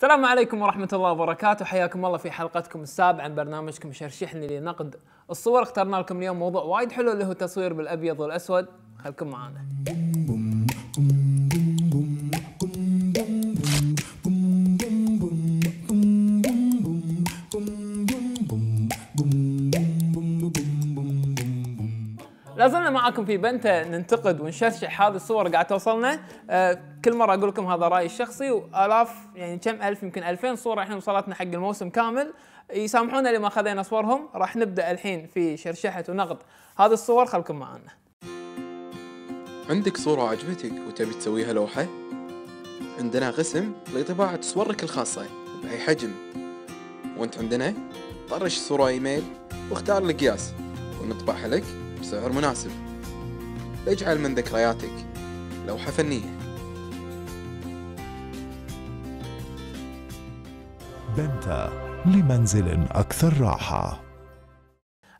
السلام عليكم ورحمة الله وبركاته حياكم الله في حلقتكم السابعة من برنامجكم شرشحني لنقد الصور اخترنا لكم اليوم موضوع وايد حلو اللي هو تصوير بالأبيض والأسود خلكم معانا لازلنا معاكم في بنتا ننتقد ونشرشح هذه الصور قاعد توصلنا آه كل مره اقول لكم هذا رايي الشخصي والاف يعني كم الف يمكن 2000 صوره الحين وصلتنا حق الموسم كامل يسامحونا اللي ما خذينا صورهم راح نبدا الحين في شرشحه ونقد هذه الصور خلكم معنا عندك صورة عجبتك وتبي تسويها لوحة؟ عندنا قسم لطباعة صورك الخاصة بأي حجم وانت عندنا طرش صورة ايميل واختار القياس ونطبعها لك بسعر مناسب اجعل من ذكرياتك لوحة فنية بنتا لمنزل أكثر راحة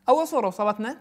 أول صورة وصلتنا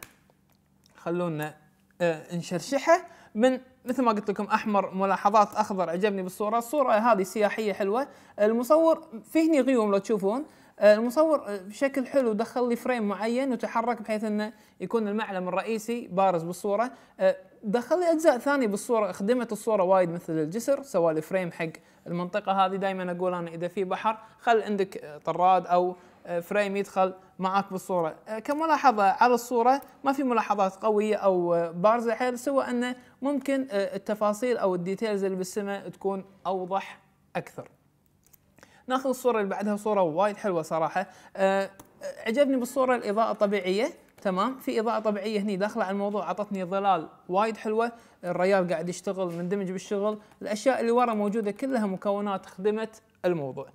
خلونا آه، نشرشحها من مثل ما قلت لكم احمر ملاحظات اخضر عجبني بالصوره، الصوره هذه سياحيه حلوه، المصور فيه هني غيوم لو تشوفون آه، المصور آه، بشكل حلو دخل لي فريم معين وتحرك بحيث انه يكون المعلم الرئيسي بارز بالصوره آه، دخل لي اجزاء ثانيه بالصوره خدمت الصوره وايد مثل الجسر سوى لي فريم حق المنطقه هذه دائما اقول انا اذا في بحر خل عندك طراد او فريم يدخل معك بالصوره كملاحظه على الصوره ما في ملاحظات قويه او بارزه حيل سوى انه ممكن التفاصيل او الديتيلز اللي بالسماء تكون اوضح اكثر ناخذ الصوره اللي بعدها صوره وايد حلوه صراحه آه،, أه عجبني بالصوره الاضاءه الطبيعيه تمام في اضاءه طبيعيه هني داخله على الموضوع اعطتني ظلال وايد حلوه الريال قاعد يشتغل مندمج بالشغل الاشياء اللي ورا موجوده كلها مكونات خدمت الموضوع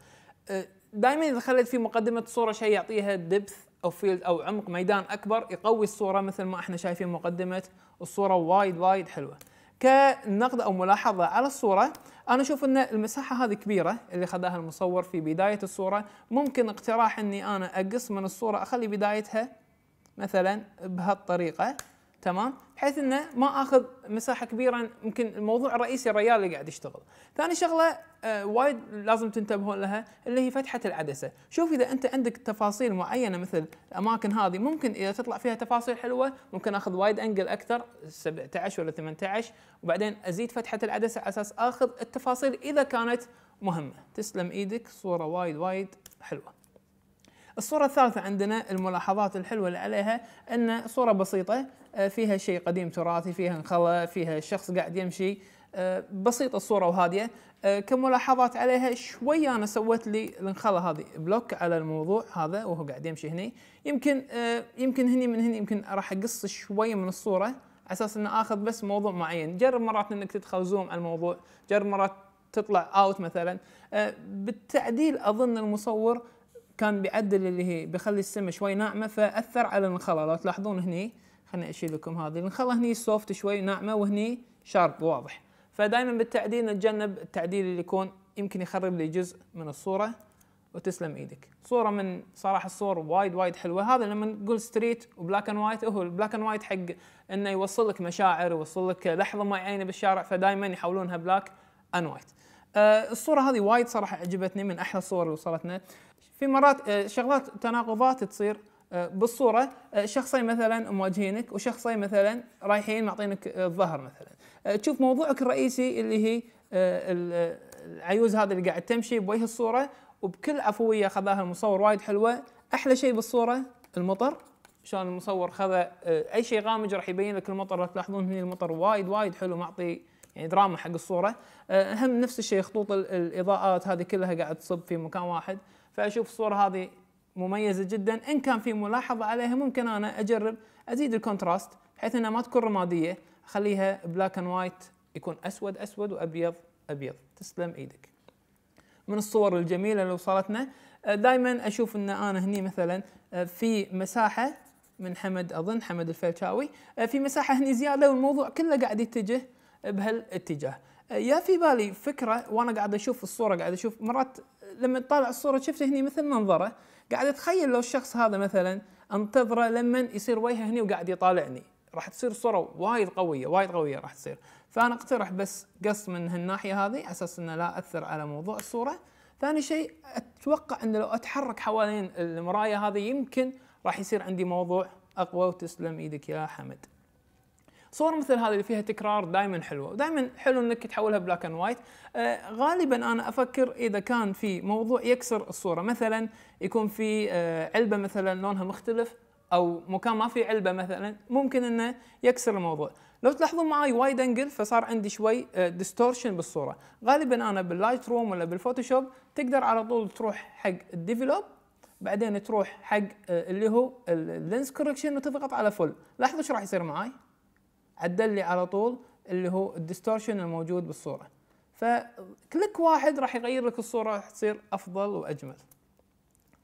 أه دائما اذا خليت في مقدمه الصوره شيء يعطيها دبث او فيلد او عمق ميدان اكبر يقوي الصوره مثل ما احنا شايفين مقدمه الصوره وايد وايد حلوه كنقد او ملاحظه على الصوره انا اشوف ان المساحه هذه كبيره اللي خذاها المصور في بدايه الصوره ممكن اقتراح اني انا اقص من الصوره اخلي بدايتها مثلا بهالطريقه تمام بحيث انه ما اخذ مساحه كبيره يمكن الموضوع الرئيسي الريال اللي قاعد يشتغل. ثاني شغله آه وايد لازم تنتبهون لها اللي هي فتحه العدسه، شوف اذا انت عندك تفاصيل معينه مثل الاماكن هذه ممكن اذا تطلع فيها تفاصيل حلوه ممكن اخذ وايد انجل اكثر 17 ولا 18 وبعدين ازيد فتحه العدسه على اساس اخذ التفاصيل اذا كانت مهمه. تسلم ايدك صوره وايد وايد حلوه. الصورة الثالثة عندنا الملاحظات الحلوة اللي عليها أن صورة بسيطة فيها شيء قديم تراثي فيها انخلى فيها شخص قاعد يمشي آه، بسيطة الصورة وهادية آه، كملاحظات عليها شوي أنا سويت لي الانخلة هذه بلوك على الموضوع هذا وهو قاعد يمشي هني يمكن آه، يمكن هني من هني يمكن راح أقص شوي من الصورة على أساس أن آخذ بس موضوع معين جرب مرات أنك تدخل زوم على الموضوع جرب مرات تطلع اوت مثلا بالتعديل اظن المصور كان بيعدل اللي هي بيخلي السمه شوي ناعمه فاثر على الانخله لو تلاحظون هني خليني اشيل لكم هذه النخله هني سوفت شوي ناعمه وهني شارب واضح فدائما بالتعديل نتجنب التعديل اللي يكون يمكن يخرب لي جزء من الصوره وتسلم ايدك صوره من صراحه الصور وايد وايد حلوه هذا لما نقول ستريت وبلاك اند وايت هو البلاك اند وايت حق انه يوصل لك مشاعر يوصل لك لحظه معينه بالشارع فدائما يحولونها بلاك اند وايت أه الصوره هذه وايد صراحه عجبتني من احلى الصور اللي وصلتنا في مرات أه شغلات تناقضات تصير آه، بالصوره آه، شخصين مثلا مواجهينك وشخصين مثلا رايحين معطينك آه، الظهر مثلا تشوف موضوعك الرئيسي اللي هي العيوز هذه اللي قاعد تمشي بوجه الصوره وبكل عفويه خذاها المصور وايد حلوه احلى شيء بالصوره المطر شلون المصور خذ اي شيء غامج راح يبين لك المطر تلاحظون هنا المطر وايد وايد حلو معطي يعني دراما حق الصوره هم نفس الشيء خطوط الاضاءات هذه كلها قاعد تصب في مكان واحد فاشوف الصوره هذه مميزه جدا ان كان في ملاحظه عليها ممكن انا اجرب ازيد الكونتراست بحيث انها ما تكون رماديه اخليها بلاك اند وايت يكون اسود اسود وابيض ابيض تسلم ايدك من الصور الجميله اللي وصلتنا آه، دائما اشوف ان انا هني مثلا آه، في مساحه من حمد اظن حمد الفلشاوي آه، في مساحه هني زياده والموضوع كله قاعد يتجه بهالاتجاه يا في بالي فكره وانا قاعد اشوف الصوره قاعد اشوف مرات لما تطالع الصوره شفت هني مثل منظره قاعد اتخيل لو الشخص هذا مثلا انتظره لما يصير وجهه هني وقاعد يطالعني راح تصير الصوره وايد قويه وايد قويه راح تصير فانا اقترح بس قص من هالناحيه هذه على اساس انه لا اثر على موضوع الصوره ثاني شيء اتوقع انه لو اتحرك حوالين المرايه هذه يمكن راح يصير عندي موضوع اقوى وتسلم ايدك يا حمد صور مثل هذه اللي فيها تكرار دائما حلوه دائما حلو انك تحولها بلاك اند آه، وايت غالبا انا افكر اذا كان في موضوع يكسر الصوره مثلا يكون في آه، علبه مثلا لونها مختلف او مكان ما في علبه مثلا ممكن انه يكسر الموضوع لو تلاحظون معي وايد انجل فصار عندي شوي ديستورشن آه، بالصوره غالبا انا باللايت روم ولا بالفوتوشوب تقدر على طول تروح حق الديفلوب بعدين تروح حق اللي هو اللينس كوركشن وتضغط على فل لاحظوا ايش راح يصير معي عدل لي على طول اللي هو الديستورشن الموجود بالصوره فكليك واحد راح يغير لك الصوره راح تصير افضل واجمل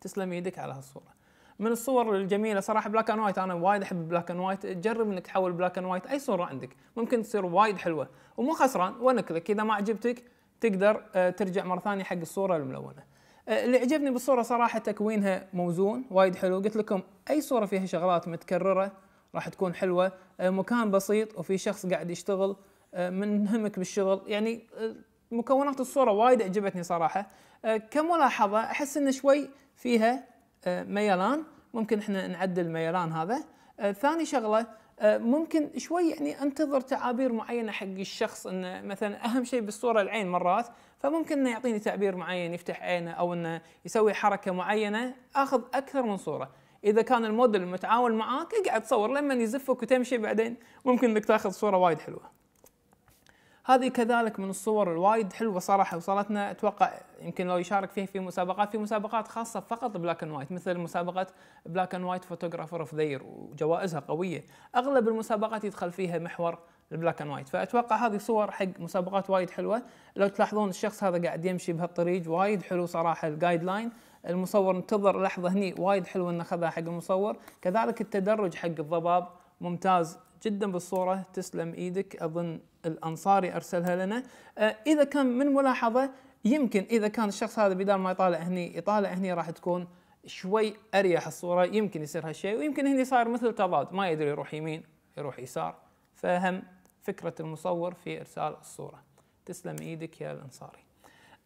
تسلم ايدك على هالصوره من الصور الجميله صراحه بلاك اند وايت انا وايد احب بلاك اند وايت جرب انك تحول بلاك اند وايت اي صوره عندك ممكن تصير وايد حلوه ومو خسران كليك اذا ما عجبتك تقدر آه، ترجع مره ثانيه حق الصوره الملونه آه، اللي عجبني بالصوره صراحه تكوينها موزون وايد حلو قلت لكم اي صوره فيها شغلات متكرره راح تكون حلوه آه، مكان بسيط وفي شخص قاعد يشتغل آه، منهمك بالشغل يعني آه، مكونات الصوره وايد عجبتني صراحه كملاحظه احس انه شوي فيها ميلان ممكن احنا نعدل الميلان هذا ثاني شغله ممكن شوي يعني انتظر تعابير معينه حق الشخص انه مثلا اهم شيء بالصوره العين مرات فممكن انه يعطيني تعبير معين يفتح عينه او انه يسوي حركه معينه اخذ اكثر من صوره اذا كان الموديل متعاون معاك اقعد تصور لما يزفك وتمشي بعدين ممكن انك تاخذ صوره وايد حلوه هذه كذلك من الصور الوايد حلوه صراحه وصلتنا اتوقع يمكن لو يشارك فيه في مسابقات في مسابقات خاصه فقط بلاك اند وايت مثل مسابقه بلاك اند وايت فوتوغرافر اوف ذير وجوائزها قويه اغلب المسابقات يدخل فيها محور البلاك اند وايت فاتوقع هذه صور حق مسابقات وايد حلوه لو تلاحظون الشخص هذا قاعد يمشي بهالطريق وايد حلو صراحه الجايد لاين المصور انتظر لحظه هني وايد حلو انه اخذها حق المصور كذلك التدرج حق الضباب ممتاز جدا بالصوره تسلم ايدك اظن الانصاري ارسلها لنا آه، اذا كان من ملاحظه يمكن اذا كان الشخص هذا بدال ما يطالع هني يطالع هني راح تكون شوي اريح الصوره يمكن يصير هالشيء ويمكن هني صار مثل تضاد ما يدري يروح يمين يروح يسار فهم فكره المصور في ارسال الصوره تسلم ايدك يا الانصاري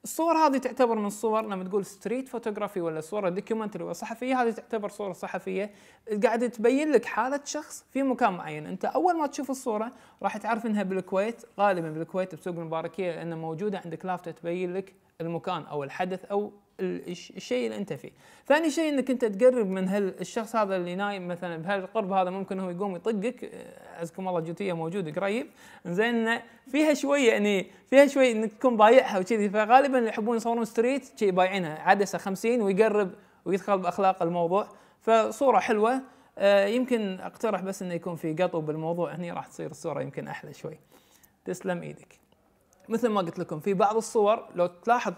الصور هذه تعتبر من الصور لما تقول ستريت فوتوغرافي ولا صوره دوكيومنتري ولا صحفيه هذه تعتبر صوره صحفيه قاعده تبين لك حاله شخص في مكان معين انت اول ما تشوف الصوره راح تعرف انها بالكويت غالبا بالكويت بسوق المباركيه لان موجوده عندك لافته تبين لك المكان او الحدث او الشيء اللي انت فيه ثاني شيء انك انت تقرب من هالشخص هذا اللي نايم مثلا بهالقرب هذا ممكن هو يقوم يطقك عزكم الله جوتيه موجود قريب زين فيها شويه يعني فيها شويه انك تكون بايعها وكذي فغالبا اللي يحبون يصورون ستريت شيء بايعينها عدسه 50 ويقرب ويدخل باخلاق الموضوع فصوره حلوه آه، يمكن اقترح بس انه يكون في قطو بالموضوع هني راح تصير الصوره يمكن احلى شوي تسلم ايدك مثل ما قلت لكم في بعض الصور لو تلاحظ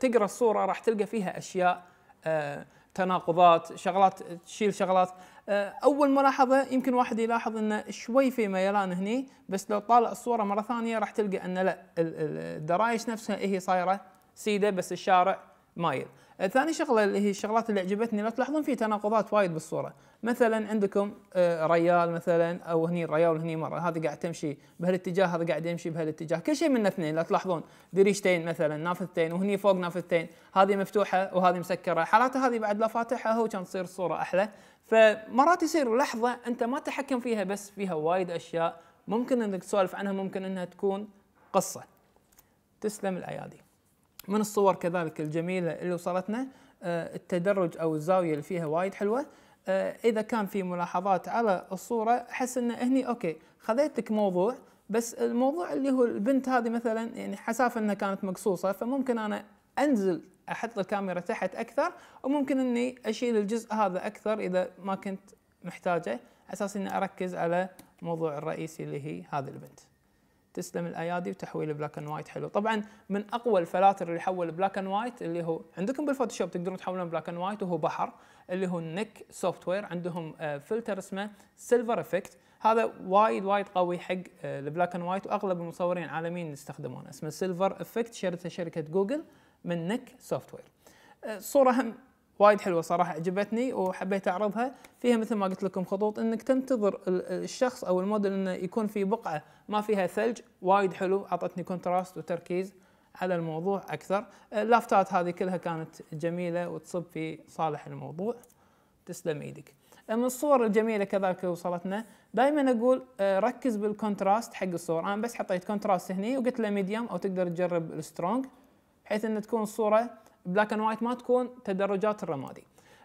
تقرا الصوره راح تلقى فيها اشياء آه، تناقضات شغلات تشيل شغلات آه، اول ملاحظه يمكن واحد يلاحظ انه شوي في ميلان هني بس لو طالع الصوره مره ثانيه راح تلقى ان لا الدرايش نفسها هي صايره سيده بس الشارع مايل ثاني شغله اللي هي الشغلات اللي عجبتني لو تلاحظون في تناقضات وايد بالصوره مثلا عندكم آه، ريال مثلا او هني ريال وهني مره هذا قاعد تمشي بهالاتجاه هذا قاعد يمشي بهالاتجاه كل شيء من اثنين لو تلاحظون دريشتين مثلا نافذتين وهني فوق نافذتين هذه مفتوحه وهذه مسكره حالات هذه بعد لا فاتحها هو كان تصير الصوره احلى فمرات يصير لحظه انت ما تحكم فيها بس فيها وايد اشياء ممكن انك تسولف عنها ممكن انها تكون قصه تسلم الايادي من الصور كذلك الجميله اللي وصلتنا آه، التدرج او الزاويه اللي فيها وايد حلوه آه، اذا كان في ملاحظات على الصوره احس ان هني اوكي خذيت لك موضوع بس الموضوع اللي هو البنت هذه مثلا يعني حسافه انها كانت مقصوصه فممكن انا انزل احط الكاميرا تحت اكثر وممكن اني اشيل الجزء هذا اكثر اذا ما كنت محتاجه اساس اني اركز على الموضوع الرئيسي اللي هي هذه البنت تسلم الايادي وتحويل بلاك اند وايت حلو طبعا من اقوى الفلاتر اللي يحول بلاك اند وايت اللي هو عندكم بالفوتوشوب تقدرون تحولون بلاك اند وايت وهو بحر اللي هو نيك سوفت وير عندهم فلتر آه، اسمه سيلفر افكت هذا وايد وايد قوي حق البلاك اند وايت واغلب المصورين العالميين يستخدمونه اسمه سيلفر افكت شرتها شركه جوجل من نيك سوفت وير الصوره هم وايد حلوه صراحه عجبتني وحبيت اعرضها فيها مثل ما قلت لكم خطوط انك تنتظر الشخص او الموديل انه يكون في بقعه ما فيها ثلج وايد حلو اعطتني كونتراست وتركيز على الموضوع اكثر آه، اللافتات هذه كلها كانت جميله وتصب في صالح الموضوع تسلم ايدك من الصور الجميله كذلك وصلتنا دائما اقول آه، ركز بالكونتراست حق الصور انا بس حطيت كونتراست هني وقلت له ميديوم او تقدر تجرب السترونج بحيث ان تكون الصوره بلاك اند وايت ما تكون تدرجات الرمادي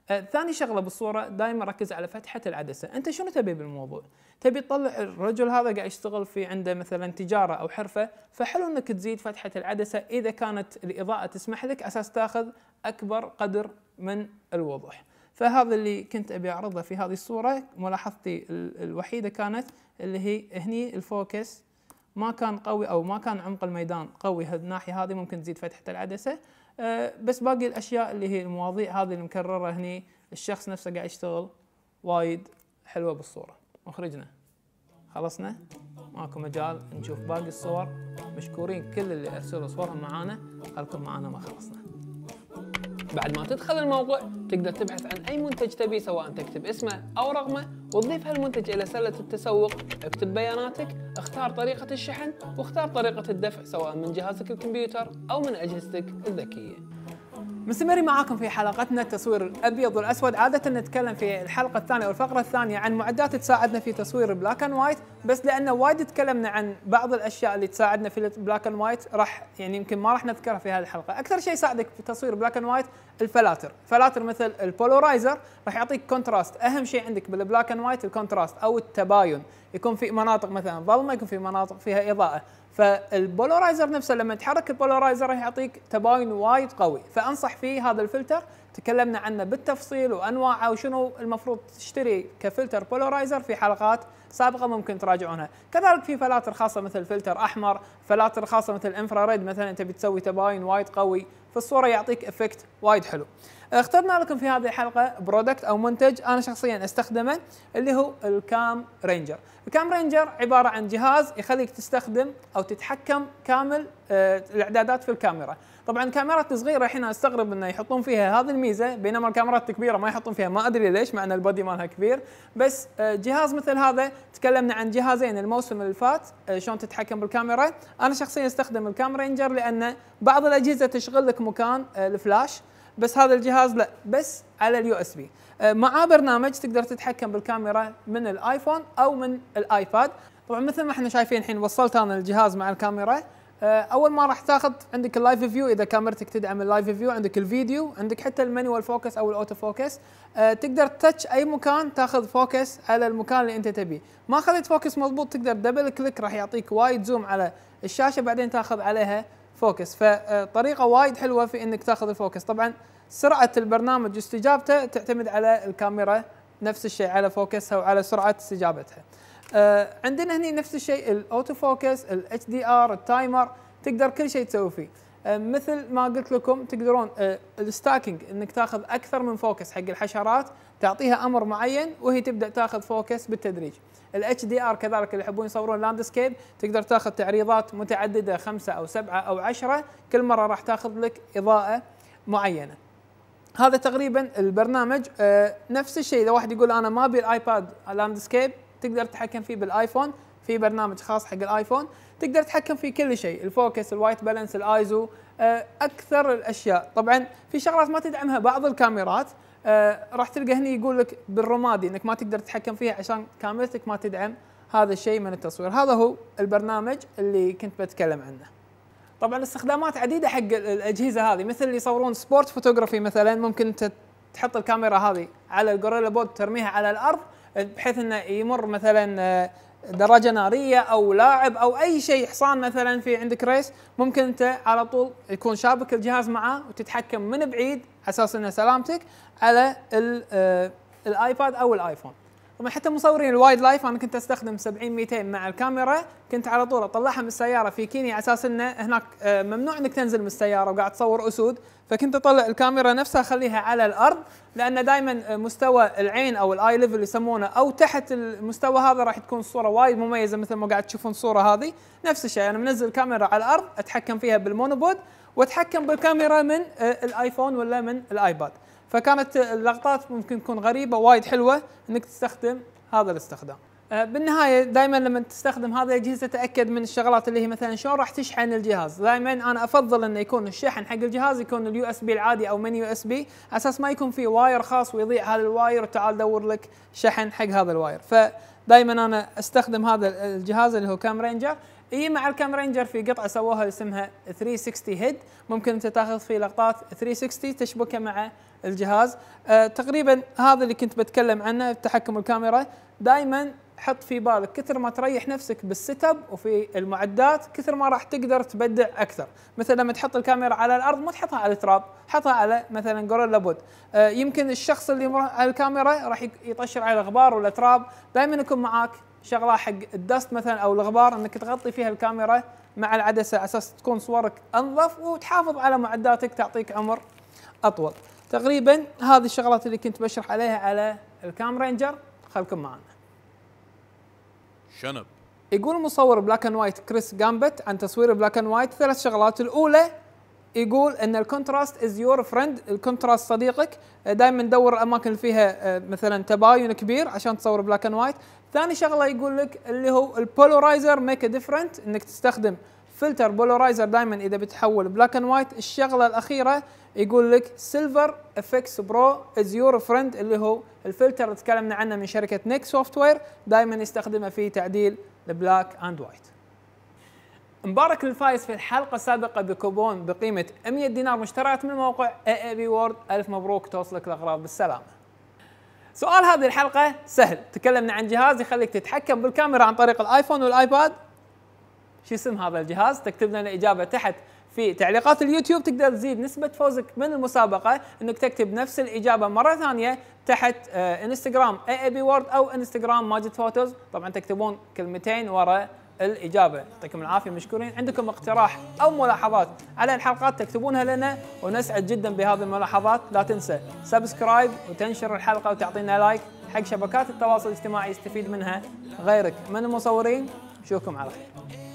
أه، ثاني شغله بالصوره دائما ركز على فتحه العدسه، انت شنو تبي بالموضوع؟ تبي تطلع الرجل هذا قاعد يشتغل في عنده مثلا تجاره او حرفه، فحلو انك تزيد فتحه العدسه اذا كانت الاضاءه تسمح لك اساس تاخذ اكبر قدر من الوضوح. فهذا اللي كنت ابي اعرضه في هذه الصوره، ملاحظتي الوحيده كانت اللي هي هني الفوكس ما كان قوي او ما كان عمق الميدان قوي الناحيه هذه ممكن تزيد فتحه العدسه، آه، بس باقي الاشياء اللي هي المواضيع هذه المكرره هني الشخص نفسه قاعد يشتغل وايد حلوه بالصوره مخرجنا خلصنا ماكو مجال نشوف باقي الصور مشكورين كل اللي ارسلوا صورهم معانا خلكم معانا ما خلصنا بعد ما تدخل الموقع تقدر تبحث عن اي منتج تبي سواء تكتب اسمه او رقمه وتضيف هالمنتج الى سله التسوق اكتب بياناتك اختار طريقة الشحن واختار طريقة الدفع سواء من جهازك الكمبيوتر أو من أجهزتك الذكية مستمرين معاكم في حلقتنا التصوير الابيض والاسود، عاده نتكلم في الحلقه الثانيه والفقره الثانيه عن معدات تساعدنا في تصوير البلاك اند وايت، بس لانه وايد تكلمنا عن بعض الاشياء اللي تساعدنا في البلاك اند وايت راح يعني يمكن ما راح نذكرها في هذه الحلقه، اكثر شيء يساعدك في تصوير بلاك اند وايت الفلاتر، فلاتر مثل البولورايزر راح يعطيك كونتراست، اهم شيء عندك بالبلاك اند وايت الكونتراست او التباين، يكون في مناطق مثلا ظلمه يكون في مناطق فيها اضاءه، فالبولارايزر نفسه لما يتحرك البولرايزر راح يعطيك تباين وايد قوي فانصح فيه هذا الفلتر تكلمنا عنه بالتفصيل وانواعه وشنو المفروض تشتري كفلتر بولرايزر في حلقات سابقه ممكن تراجعونها، كذلك في فلاتر خاصه مثل فلتر احمر، فلاتر خاصه مثل انفراريد مثلا انت بتسوي تباين وايد قوي في الصوره يعطيك افكت وايد حلو. اخترنا لكم في هذه الحلقه برودكت او منتج انا شخصيا استخدمه اللي هو الكام رينجر، الكام رينجر عباره عن جهاز يخليك تستخدم او تتحكم كامل آه، الاعدادات في الكاميرا. طبعا كاميرات صغيره الحين استغرب انه يحطون فيها هذه الميزه بينما الكاميرات الكبيره ما يحطون فيها ما ادري ليش مع ان البودي مالها كبير بس آه، جهاز مثل هذا تكلمنا عن جهازين الموسم اللي فات آه، شلون تتحكم بالكاميرا انا شخصيا استخدم الكاميرا رينجر لان بعض الاجهزه تشغل لك مكان آه، الفلاش بس هذا الجهاز لا بس على اليو اس بي مع برنامج تقدر تتحكم بالكاميرا من الايفون او من الايباد طبعا مثل ما احنا شايفين الحين وصلت انا الجهاز مع الكاميرا آه، اول ما راح تاخذ عندك اللايف فيو اذا كاميرتك تدعم اللايف فيو عندك الفيديو عندك حتى المانيوال فوكس او الاوتو فوكس أه تقدر تتش اي مكان تاخذ فوكس على المكان اللي انت تبيه ما اخذت فوكس مضبوط تقدر دبل كليك راح يعطيك وايد زوم على الشاشه بعدين تاخذ عليها فوكس فطريقه وايد حلوه في انك تاخذ الفوكس طبعا سرعه البرنامج واستجابته تعتمد على الكاميرا نفس الشيء على فوكسها وعلى سرعه استجابتها آه عندنا هنا نفس الشيء الاوتو فوكس الاتش دي ار التايمر تقدر كل شيء تسوي فيه آه مثل ما قلت لكم تقدرون آه الستاكينج انك تاخذ اكثر من فوكس حق الحشرات تعطيها امر معين وهي تبدا تاخذ فوكس بالتدريج الاتش دي ار كذلك اللي يحبون يصورون لاندسكيب تقدر تاخذ تعريضات متعدده خمسه او سبعه او عشره كل مره راح تاخذ لك اضاءه معينه هذا تقريبا البرنامج آه نفس الشيء اذا واحد يقول انا ما ابي الايباد لاندسكيب تقدر تتحكم فيه بالايفون في برنامج خاص حق الايفون تقدر تتحكم فيه كل شيء الفوكس الوايت بالانس الايزو آه، اكثر الاشياء طبعا في شغلات ما تدعمها بعض الكاميرات أه راح تلقى هنا يقول لك بالرمادي انك ما تقدر تتحكم فيها عشان كاميرتك ما تدعم هذا الشيء من التصوير هذا هو البرنامج اللي كنت بتكلم عنه طبعا استخدامات عديده حق الاجهزه هذه مثل اللي يصورون سبورت فوتوغرافي مثلا ممكن انت تحط الكاميرا هذه على الجوريلا بود ترميها على الارض بحيث انه يمر مثلا آه، دراجه ناريه او لاعب او اي شيء حصان مثلا في عندك ريس ممكن انت على طول يكون شابك الجهاز معاه وتتحكم من بعيد على اساس انه سلامتك على آه، الايباد او الايفون. طبعا حتى مصورين الوايد لايف انا كنت استخدم 70 200 مع الكاميرا كنت على طول اطلعها من السياره في كينيا على اساس انه هناك آه، ممنوع انك تنزل من السياره وقاعد تصور اسود فكنت اطلع الكاميرا نفسها اخليها على الارض لان دائما آه، مستوى العين او الاي ليفل يسمونه او تحت المستوى هذا راح تكون الصوره وايد مميزه مثل ما قاعد تشوفون الصوره هذه نفس الشيء انا منزل الكاميرا على الارض اتحكم فيها بالمونوبود واتحكم بالكاميرا من آه، الايفون ولا من الايباد فكانت اللقطات ممكن تكون غريبه وايد حلوه انك تستخدم هذا الاستخدام آه، بالنهايه دائما لما تستخدم هذه الاجهزه تاكد من الشغلات اللي هي مثلا شلون راح تشحن الجهاز دائما انا افضل انه يكون الشحن حق الجهاز يكون اليو اس بي العادي او من يو اس بي اساس ما يكون في واير خاص ويضيع هذا الواير وتعال دور لك شحن حق هذا الواير فدائما انا استخدم هذا الجهاز اللي هو كام رينجر هي مع الكام رينجر في قطعه سووها اسمها 360 هيد ممكن انت تاخذ فيه لقطات 360 تشبكه مع الجهاز آه تقريبا هذا اللي كنت بتكلم عنه تحكم الكاميرا دائما حط في بالك كثر ما تريح نفسك بالست اب وفي المعدات كثر ما راح تقدر تبدع اكثر مثلا لما تحط الكاميرا على الارض ما تحطها على التراب حطها على مثلا جوريلا بود آه يمكن الشخص اللي على الكاميرا راح يطشر على الغبار ولا تراب دائما يكون معاك شغله حق الدست مثلا او الغبار انك تغطي فيها الكاميرا مع العدسه على اساس تكون صورك انظف وتحافظ على معداتك تعطيك عمر اطول. تقريبا هذه الشغلات اللي كنت بشرح عليها على الكام رينجر خلكم معنا. شنب يقول مصور بلاك اند وايت كريس جامبت عن تصوير بلاك اند وايت ثلاث شغلات الاولى يقول ان الكونتراست از يور فريند الكونتراست صديقك دائما دور الاماكن اللي فيها آه، مثلا تباين كبير عشان تصور بلاك اند وايت ثاني شغله يقول لك اللي هو البولورايزر ميك ديفرنت انك تستخدم فلتر بولورايزر دائما اذا بتحول بلاك اند وايت الشغله الاخيره يقول لك سيلفر افكس برو از يور فريند اللي هو الفلتر اللي تكلمنا عنه من شركه نيك سوفت وير دائما يستخدمه في تعديل البلاك اند وايت مبارك الفايز في الحلقة السابقة بكوبون بقيمة 100 دينار مشتريات من موقع اي اي بي وورد ألف مبروك توصلك الأغراض بالسلامة سؤال هذه الحلقة سهل تكلمنا عن جهاز يخليك تتحكم بالكاميرا عن طريق الآيفون والآيباد شو اسم هذا الجهاز تكتب لنا الإجابة تحت في تعليقات اليوتيوب تقدر تزيد نسبة فوزك من المسابقة انك تكتب نفس الإجابة مرة ثانية تحت انستغرام اي اي بي وورد او انستغرام ماجد فوتوز طبعا تكتبون كلمتين ورا الاجابه يعطيكم العافيه مشكورين عندكم اقتراح او ملاحظات على الحلقات تكتبونها لنا ونسعد جدا بهذه الملاحظات لا تنسى سبسكرايب وتنشر الحلقه وتعطينا لايك حق شبكات التواصل الاجتماعي يستفيد منها غيرك من المصورين نشوفكم على خير